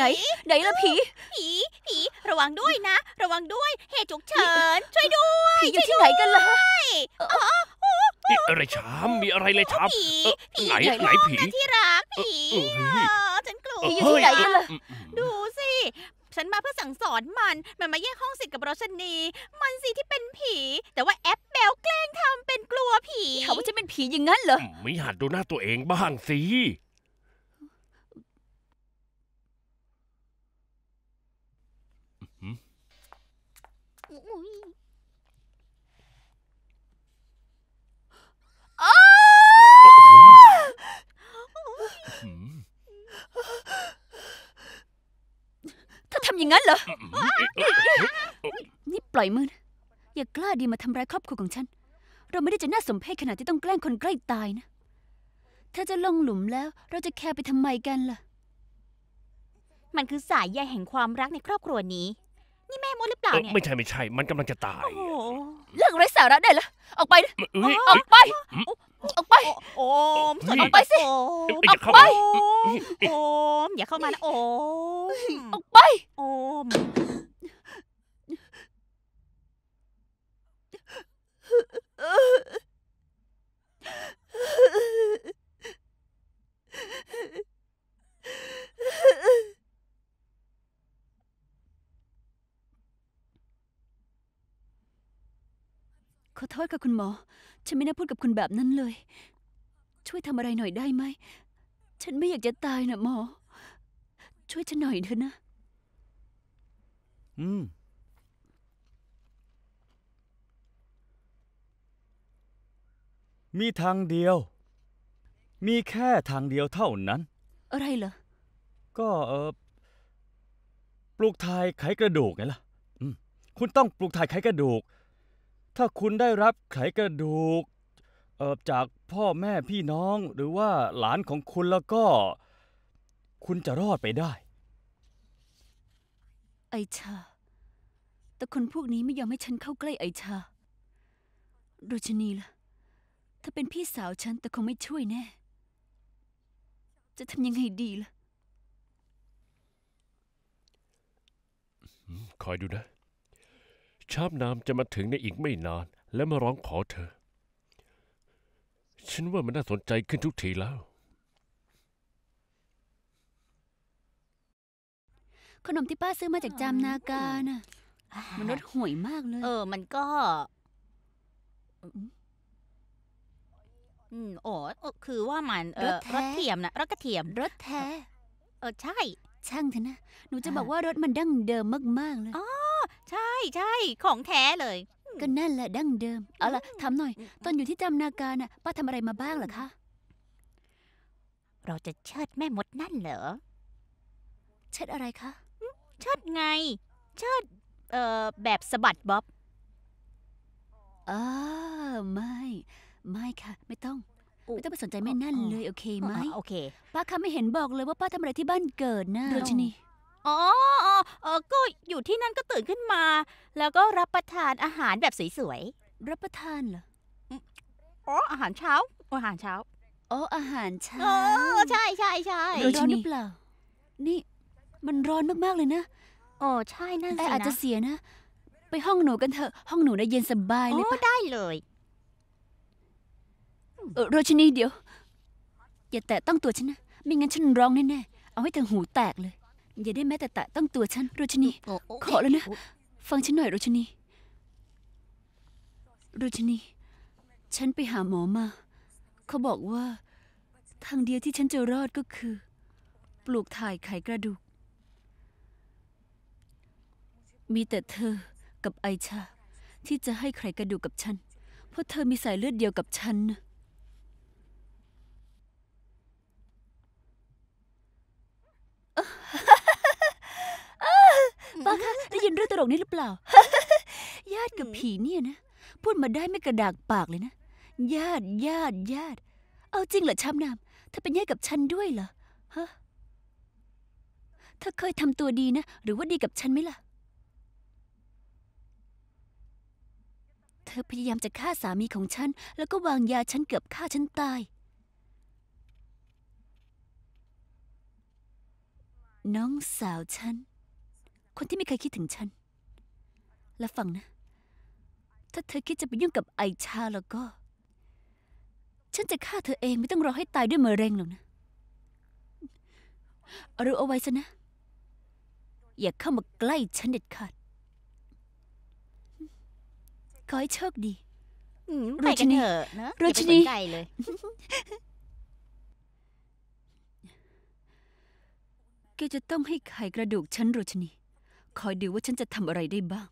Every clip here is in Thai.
ไหนไหนล่ะผี ผี ผี ระวังด้วยนะ ระวังด้วย เหตุฉุกเฉิน ช่วยด้วยผีอยู่ที่ไหนกันล่ะนีอะไรช้ำ มีอะไรเลยชามไหน ไหนผีที่รักผีฉันกลัวผีอยู่ที่ไหนกันล่ะดูสิ ฉันมาเพื่อสั่งสอนมัน มันมาแย่งห้องสิทธิ์กับโรชนี มันสิที่เป็นผี แต่ว่าแอปเบลแกล้งทำเป็นกลัวผี เขาว่าเป็นผีอย่างนั้นเหรอ ไม่หัดดูหน้าตัวเองบ้างสิุยถ้าทำอย่างนั้นเหรอ นี่ปล่อยมือ อย่ากล้าดีมาทำร้ายครอบครัวของฉัน เราไม่ได้จะน่าสมเพชขนาดที่ต้องแกล้งคนใกล้ตายนะ ถ้าจะลงหลุมแล้วเราจะแคร์ไปทำไมกันล่ะ มันคือสายใยแห่งความรักในครอบครัวนี้นี่แม่มดหรือเปล่าเนี่ย ไม่ใช่ไม่ใช่ มันกำลังจะตายเรื่องไรสาระได้ละออกไปออกไปออกไป โอมออกไปสิออกไปโอมอย่าเข้ามานะ โอมออกไปโอมค่ะคุณหมอ ฉันไม่น่าพูดกับคุณแบบนั้นเลย ช่วยทำอะไรหน่อยได้ไหมฉันไม่อยากจะตายนะหมอ ช่วยฉันหน่อยเถอะนะอืมมีทางเดียว มีแค่ทางเดียวเท่านั้น อะไรเหรอก็เออปลูกถ่ายไขกระดูกไงล่ะคุณต้องปลูกถ่ายไขกระดูกถ้าคุณได้รับไขกระดูกจากพ่อแม่พี่น้อง หรือว่าหลานของคุณแล้วก็ คุณจะรอดไปได้ ไอชา แต่คนพวกนี้ไม่ยอมให้ฉันเข้าใกล้ ไอชาโรชนีล่ะถ้าเป็นพี่สาวฉันแต่คงไม่ช่วยแน่ จะทำยังไงดีล่ะคอยดูนะชาบนาำจะมาถึงในอีกไม่นาน และมาร้องขอเธอ ฉันว่ามันน่าสนใจขึ้นทุกทีแล้ว ขนมที่ป้าซื้อมาจากจามนาการน่ะมันรสห่วยมากเลย เออมันก็ อืมโอ้คือว่ามัน เออรสเทียมนะรสกระเทียมรสแท้เออใช่ ช่างเถอะนะ หนูจะบอกว่ารสมันดั้งเดิมมากๆเลยอ๋อใช่ใช่ ของแท้เลย ก็นั่นแหละ ดั้งเดิม เอาล่ะทาหน่อย ตอนอยู่ที่จำนาการน่ะป้าทำอะไรมาบ้างเหรอคะ เราจะเชิดแม่มดนั่นเหรอเชิดอะไรคะเชิดไงเชิดเอ่อแบบสะบัดบ๊อบออไม่ ไม่ค่ะ ไม่ต้องไม่ต้องไปสนใจแม่นั่นเลย โอเคไหมโอเคป้าคะไม่เห็นบอกเลยว่าป้าทำอะไรที่บ้านเกิดนะโยชนีอ๋อเออก็อยู่ที่นั่นก็ตื่นขึ้นมา แล้วก็รับประทานอาหารแบบสวยๆ รับประทานเหรอ อ๋อ อาหารเช้า อาหารเช้า อ๋อ อาหารเช้าใช่ใช่ใช่ร้อนหรือเปล่า นี่มันร้อนมากๆเลยนะอ๋อใช่นั่นสินะอาจจะเสียนะ ไปห้องหนูกันเถอะ ห้องหนูน่ะเย็นสบายเลยปะได้เลย เออ โรชนีเดี๋ยว อย่าแตะต้องตัวฉันนะ ไม่งั้นฉันร้องแน่ๆ เอาให้เธอหูแตกเลยอย่าได้แม้แต่แตะต้องตัวฉันโรชนีขอแล้วนะ ฟังฉันหน่อยโรชนีโรชนีฉันไปหาหมอมาเขาบอกว่า ทางเดียวที่ฉันจะรอดก็คือ ปลูกถ่ายไขกระดูก มีแต่เธอกับไอชา ที่จะให้ไขกระดูกกับฉัน เพราะเธอมีสายเลือดเดียวกับฉันนะป้าคะได้ยินเรื่องตลกนี้หรือเปล่าญาติกับผีเนี่ยนะพูดมาได้ไม่กระดากปากเลยนะญาติญาติญาติ เอาจริงเหรอช้ำนามเธอเป็นญาติกับฉันด้วยเหรอฮะเธอเคยทำตัวดีนะหรือว่าดีกับฉันไหมล่ะเธอพยายามจะฆ่าสามีของฉันแล้วก็วางยาฉันเกือบฆ่าฉันตาย น้องสาวฉันคนที่ไม่เคยคิดถึงฉัน และฟังนะ ถ้าเธอคิดจะไปยุ่งกับไอชาแล้วก็ ฉันจะฆ่าเธอเองไม่ต้องรอให้ตายด้วยมะเร็งหรอกนะรู้เอาไว้ซะนะ อย่าเข้ามาใกล้ฉันเด็ดขาดขอให้โชคดี รูชนีรูะชนี่ไเลยแกจะต้องให้ไขกระดูกฉันรูชนีคอยดูว่าฉันจะทำอะไรได้บ้าง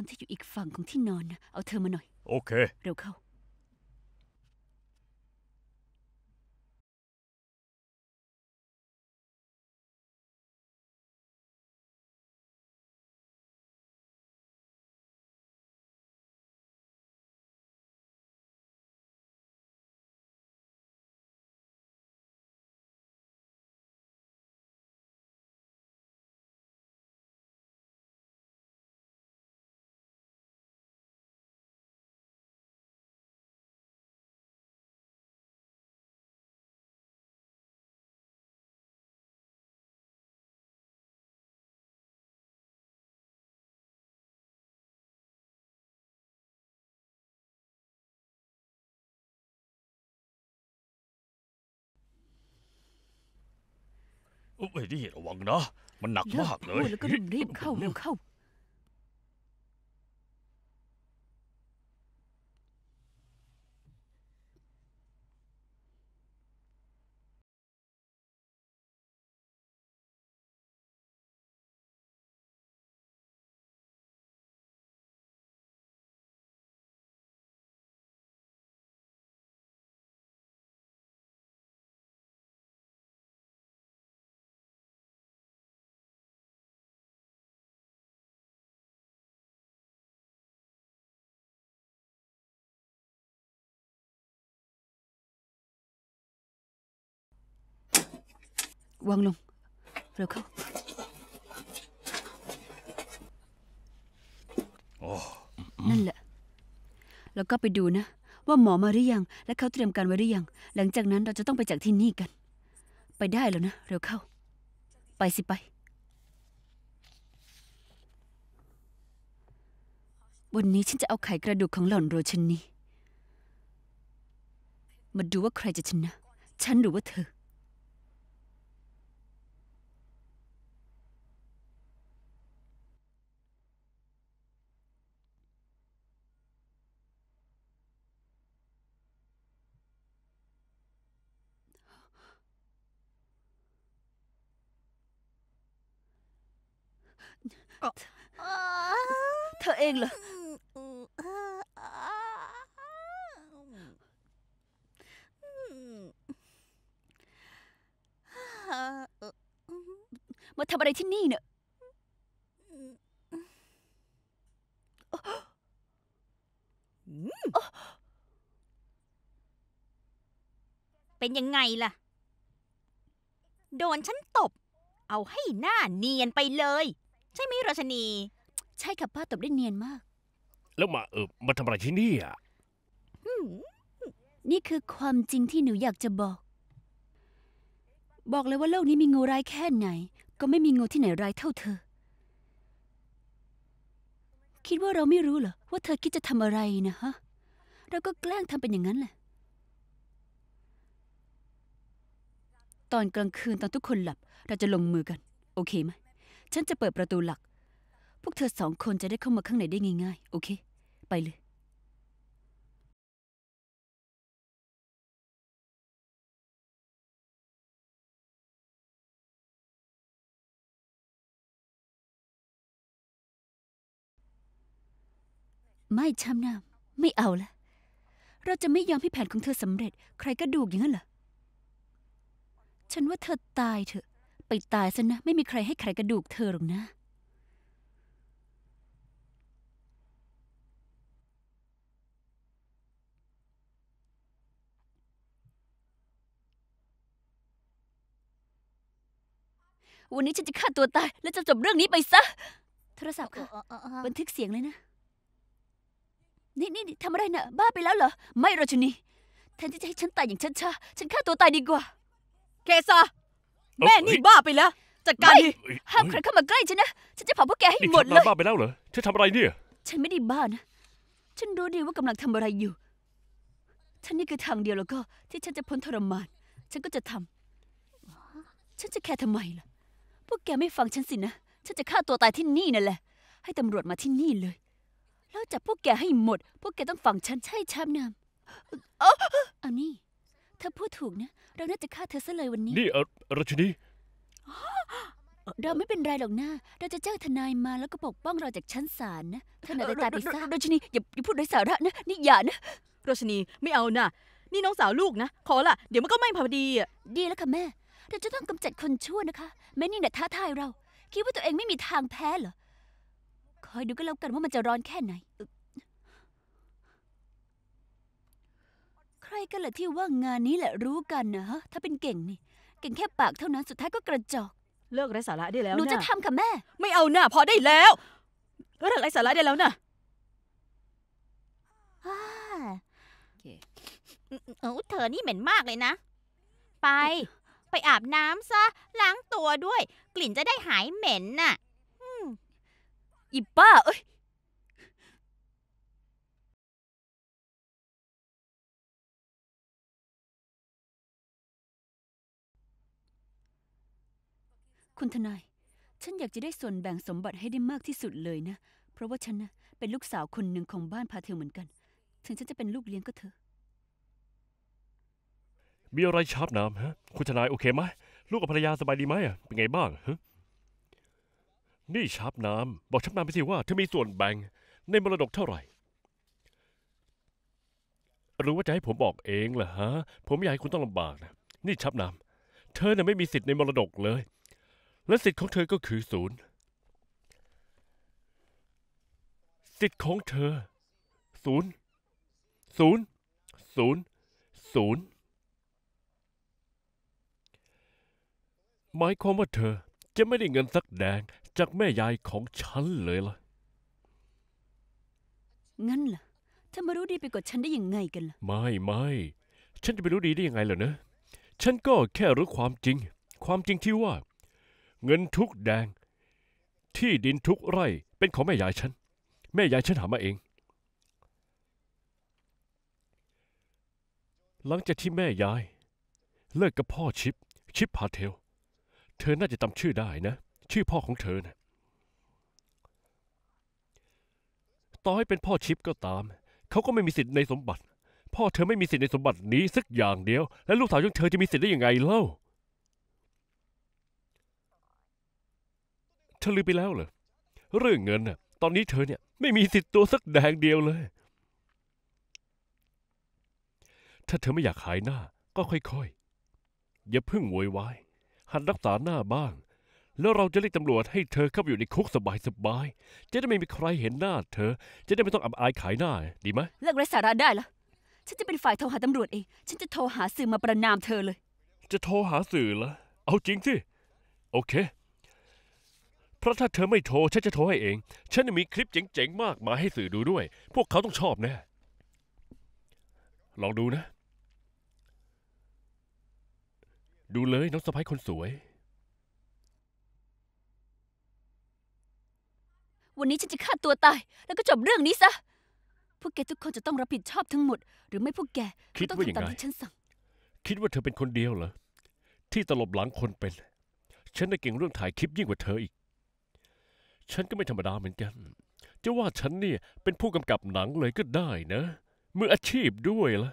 คนที่อยู่อีกฝั่งของที่นอนนะเอาเธอมาหน่อย โอเค เร็วเข้าเอ้ยนี่ระวังนะ มันหนักมากเลยแล้วก็รีบเข้าเร็วเข้าวางลงเร็วเข้าโอ้นั่นแหละแล้วก็ไปดูนะ ว่าหมอมาหรือยังและเขาเตรียมการไว้หรือยัง หลังจากนั้นเราจะต้องไปจากที่นี่กัน ไปได้แล้วนะเร็วเข้า ไปสิไป วันนี้ฉันจะเอาไขกระดูกของหล่อนโรชนีมาดูว่าใครจะชนะฉันหรือว่าเธออกเธอเองเหรอมาทำอะไรที่นี่เนี่ยเป็นยังไงล่ะ โดนฉันตบ เอาให้หน้าเนียนไปเลยช่ไหมราชนี ใช่ค่ะป้าตบได้เนียนมากแล้วมาเออมาทำอะไรที่นี่อ่ะนี่คือความจริงที่หนูอยากจะบอก บอกเลยว่าโลกนี้มีงูร้ายแค่ไหน ก็ไม่มีงูที่ไหนร้ายเท่าเธอ คิดว่าเราไม่รู้เหรอว่าเธอคิดจะทำอะไรนะฮะเราก็แกล้งทำเป็นอย่างนั้นแหละตอนกลางคืนตอนทุกคนหลับเราจะลงมือกัน โอเคไหมฉันจะเปิดประตูหลัก พวกเธอสองคนจะได้เข้ามาข้างในได้ง่ายๆ โอเค ไปเลย ไม่ช้ำน้ำไม่เอาละ เราจะไม่ยอมให้แผนของเธอสำเร็จ ใครก็ดูอย่างนั้นเหรอ ฉันว่าเธอตายเถอะไปตายซะนะ ไม่มีใครให้ไขกระดูกเธอหรอกนะ วันนี้ฉันจะฆ่าตัวตาย แลวจะจบเรื่องนี้ไปซะโทรศัพท์ค่ะบันทึกเสียงเลยนะ นี่นี่ทำอะไรนะ่ะบ้าไปแล้วเหรอ ไม่โรชนีแทนที่จะให้ฉันตายอย่างช้าๆฉันฆ่าตัวตายดีกว่าเคซาแม่นี่บ้าไปแล้วจัดการดิห้ามใครเข้ามาใกล้ฉันนะ ฉันจะเผาพวกแกให้หมดเลยบ้าไปแล้วเหรอเธอทำอะไรเนี่ย ฉันไม่ได้บ้านะ ฉันรู้ดีว่ากำลังทำอะไรอยู่ ฉันนี่คือทางเดียวแล้วก็ที่ฉันจะพ้นทรมาน ฉันก็จะทำฉันจะแค่ทำไมล่ะ พวกแกไม่ฟังฉันสินะ ฉันจะฆ่าตัวตายที่นี่นั่นแหละ ให้ตำรวจมาที่นี่เลย แล้วจับพวกแกให้หมด พวกแกต้องฟังฉันใช่ชามนาม๋อันนี้เธอพูดถูกนะ เราน่าจะฆ่าเธอซะเลยวันนี้ นี่เออราชินี เราไม่เป็นไรหรอกนะ เราจะจ้างทนายมาแล้วก็ปกป้องเราจากชั้นศาลนะท่านอาจารยไปซะราชินีอย่าอย่าพูดไรยสาระนะนี่อย่านะ ราชินีไม่เอานะ นี่น้องสาวลูกนะขอละเดี๋ยวมันก็ไม่พอดีอ่ะ ดีแล้วค่ะแม่ เราจะต้องกำจัดคนชั่วนะคะ แม่นี่เนี่ยท้าทายเรา คิดว่าตัวเองไม่มีทางแพ้เหรอ คอยดูก็แล้วกันว่ามันจะร้อนแค่ไหนใครกันล่ะที่ว่างานนี้แหละรู้กันนะฮะถ้าเป็นเก่งนี่ เก่งแค่ปากเท่านั้นสุดท้ายก็กระจอก เลิกไร้สาระได้แล้วหนูจะทำค่ะแม่ไม่เอาหน้าพอได้แล้วเลิกไร้สาระได้แล้วนะโออเธอนี่เหม็นมากเลยนะ ไป ไปอาบน้ำซะล้างตัวด้วย กลิ่นจะได้หายเหม็นน่ะอีป้าเอ้ยคุณทนาย ฉันอยากจะได้ส่วนแบ่งสมบัติให้ได้มากที่สุดเลยนะ เพราะว่าฉันนะเป็นลูกสาวคนหนึ่งของบ้านพาเทลเหมือนกัน ถึงฉันจะเป็นลูกเลี้ยงก็เถอะ มีอะไรชาบน้ำฮะ คุณทนาย โอเคไหมลูกกับภรรยาสบายดีไหมอะเป็นไงบ้างฮะนี่ชาบน้ำบอกชาบน้ำไปสิว่าเธอมีส่วนแบ่งในมรดกเท่าไหร่รู้ว่าจะให้ผมบอกเองเหรอฮะ ผมไม่อยากให้คุณต้องลำบากนะนี่ชับน้ำเธอเนี่ยไม่มีสิทธิ์ในมรดกเลยและสิทธิ์ของเธอก็คือศูนย์สิทธิ์ของเธอศูนย์ศูนย์ศูนย์ศูนย์หมายความว่าเธอจะไม่ได้เงินสักแดงจากแม่ยายของฉันเลยล่ะงั้นล่ะเธอมารู้ดีไปกว่าฉันได้ยังไงกันล่ะ ไม่ไม่ ฉันจะไปรู้ดีได้ยังไงล่ะเนะ ฉันก็แค่รู้ความจริง ความจริงที่ว่าเงินทุกแดงที่ดินทุกไร่ เป็นของแม่ยายฉัน แม่ยายฉันหามาเอง หลังจากที่แม่ยายเลิกกับพ่อชิปชิปพาเทล เธอน่าจะจำชื่อได้นะ ชื่อพ่อของเธอนะต่อให้เป็นพ่อชิปก็ตาม เขาก็ไม่มีสิทธิ์ในสมบัติ พ่อเธอไม่มีสิทธิ์ในสมบัตินี้สักอย่างเดียวและลูกสาวของเธอจะมีสิทธิ์ได้ยังไงเล่าเธอลืมไปแล้วเหรอเรื่องเงินน่ะ ตอนนี้เธอเนี่ยไม่มีติดตัวสักแดงเดียวเลย ถ้าเธอไม่อยากขายหน้าก็ค่อยๆอย่าเพิ่งโวยวายหัดรักษาหน้าบ้าง แล้วเราจะเรียกตำรวจให้เธอเข้าไปอยู่ในคุกสบายๆจะได้ไม่มีใครเห็นหน้าเธอ จะได้ไม่ต้องอับอายขายหน้าดีไหมเลิกไร้สาระได้แล้วฉันจะเป็นฝ่ายโทรหาตำรวจเองฉันจะโทรหาสื่อมาประนามเธอเลย จะโทรหาสื่อเหรอเอาจริงสิโอเคเพราะถ้าเธอไม่โทรฉันจะโทรให้เอง ฉันมีคลิปเจ๋งๆ มากมายให้สื่อดูด้วย พวกเขาต้องชอบแน่ลองดูนะ ดูเลย น้องสะพ้ายคนสวย วันนี้ฉันจะฆ่าตัวตายแล้วก็จบเรื่องนี้ซะ พวกแกทุกคนจะต้องรับผิดชอบทั้งหมด หรือไม่พวกแกคิดว่าอย่างไรฉันสั่งคิดว่าเธอเป็นคนเดียวเหรอที่ตลบหลังคนเป็นฉันได้เก่งเรื่องถ่ายคลิปยิ่งกว่าเธออีกฉันก็ไม่ธรรมดาเหมือนกันจะว่าฉันเนี่ยเป็นผู้กำกับหนังเลยก็ได้นะ มืออาชีพด้วยละ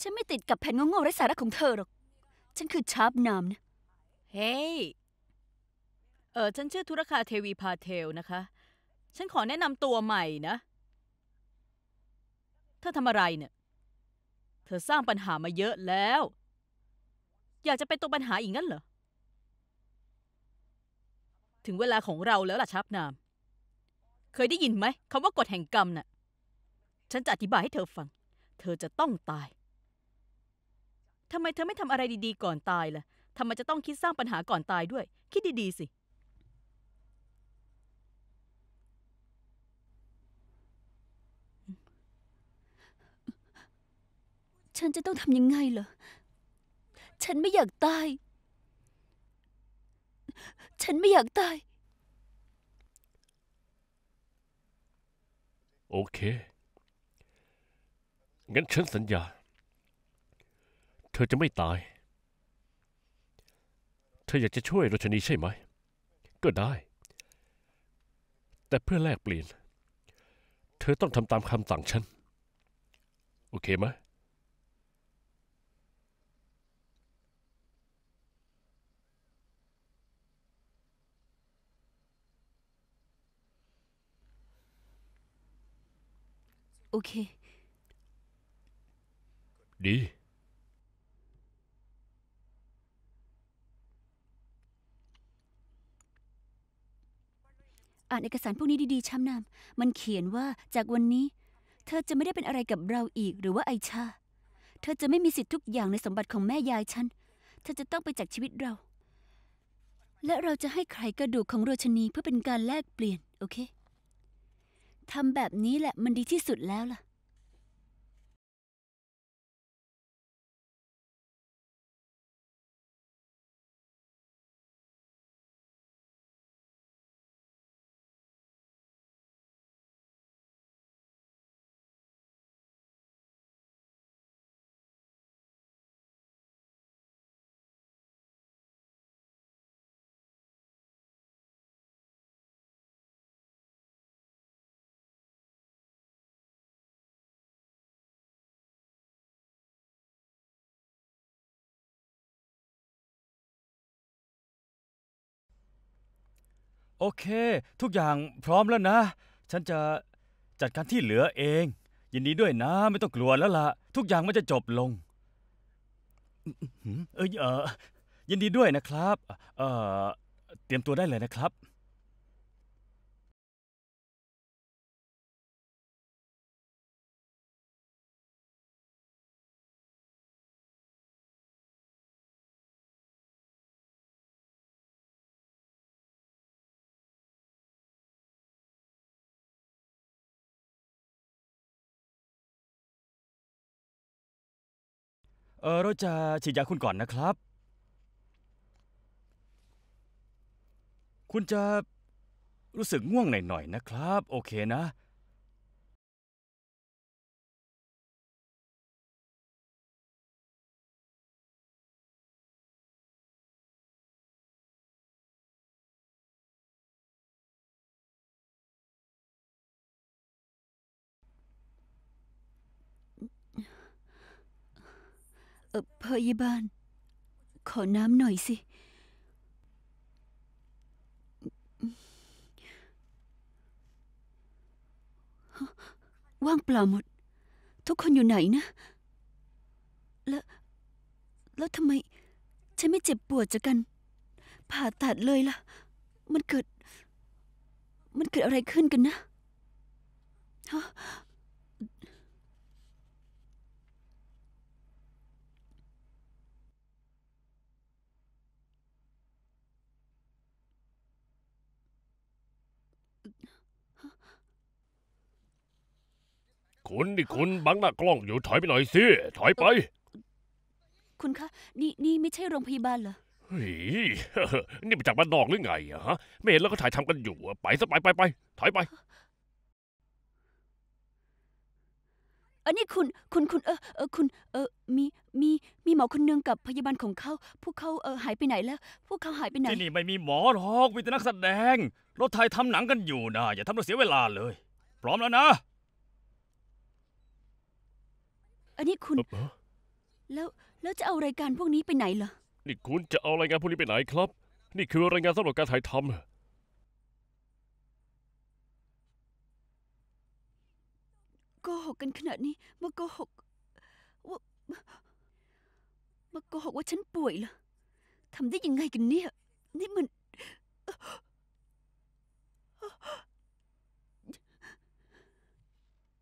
ฉันไม่ติดกับแผนโง่ๆไร้สาระของเธอหรอก ฉันคือชาร์ปนามนะ เฮ้ยเออฉันชื่อธุรคาเทวีพาเทลนะคะ ฉันขอแนะนำตัวใหม่นะ เธอทำอะไรเนี่ย เธอสร้างปัญหามาเยอะแล้ว อยากจะเป็นตัวปัญหาอีกงั้นเหรอถึงเวลาของเราแล้วล่ะชับนามเคยได้ยินไหมคำว่ากฎแห่งกรรมน่ะ ฉันจะอธิบายให้เธอฟัง เธอจะต้องตาย ทำไมเธอไม่ทำอะไรดีๆก่อนตายล่ะทำไมจะต้องคิดสร้างปัญหาก่อนตายด้วย คิดดีๆสิ ฉันจะต้องทำยังไงเหรอฉันไม่อยากตายฉันไม่อยากตายโอเค งั้นฉันสัญญา เธอจะไม่ตาย เธออยากจะช่วยรชนีใช่ไหม ก็ได้ แต่เพื่อแลกเปลี่ยน เธอต้องทำตามคำสั่งฉัน โอเคไหมโอเคดีอ่านเอกสารพวกนี้ดี ๆ ช้ำนำมันเขียนว่าจากวันนี้ เธอจะไม่ได้เป็นอะไรกับเราอีกหรือว่าไอชา เธอจะไม่มีสิทธิ์ทุกอย่างในสมบัติของแม่ยายฉัน เธอจะต้องไปจากชีวิตเรา และเราจะให้ใครกระดูกของโรชนีเพื่อเป็นการแลกเปลี่ยน โอเคทำแบบนี้แหละมันดีที่สุดแล้วล่ะโอเค ทุกอย่างพร้อมแล้วนะ ฉันจะจัดการที่เหลือเอง ยินดีด้วยนะ ไม่ต้องกลัวแล้วล่ะ ทุกอย่างมันจะจบลงเอยเออยินดีด้วยนะครับเออเตรียมตัวได้เลยนะครับเออเราจะฉีดยาคุณก่อนนะครับ คุณจะรู้สึกง่วงหน่อยๆนะครับโอเคนะเออพยาบาล ขอน้ำหน่อยสิ ว่างเปล่าหมด ทุกคนอยู่ไหนนะ แล้ว แล้วทำไม ฉันไม่เจ็บปวดจากกัน ผ่าตัดเลยล่ะ มันเกิด มันเกิดอะไรขึ้นกันนะฮะคุณนี่คุณบังหน้ากล้องอยู่ถอยไปหน่อยสิถอยไป คุณคะ นี่นี่ไม่ใช่โรงพยาบาลเหรอเฮ้ยนี่มาจากบ้านนอกหรือไงอะฮะไม่เห็นแล้วก็ถ่ายทำกันอยู่ไปซะไปไปไปถอยไปอันนี้คุณคุณคุณเออ เออคุณ เออ มีมีมีหมอคนนึงกับพยาบาลของเขาพวกเขาเออหายไปไหนแล้วพวกเขาหายไปไหนที่นี่ไม่มีหมอหรอกมีแต่นักแสดงรถถ่ายทำหนังกันอยู่นะอย่าทำเราเสียเวลาเลย พร้อมแล้วนะอันนี้คุณ แล้วแล้วจะเอารายการพวกนี้ไปไหนเหรอนี่คุณจะเอารายงานพวกนี้ไปไหน ครับ นี่คือรายงานสำหรับการถ่ายทโกหกกันขนาดนี้มาโกหกว่ามาโกหกว่าฉันป่วยเหรอทำได้ยังไงกันเนี่ย นี่มัน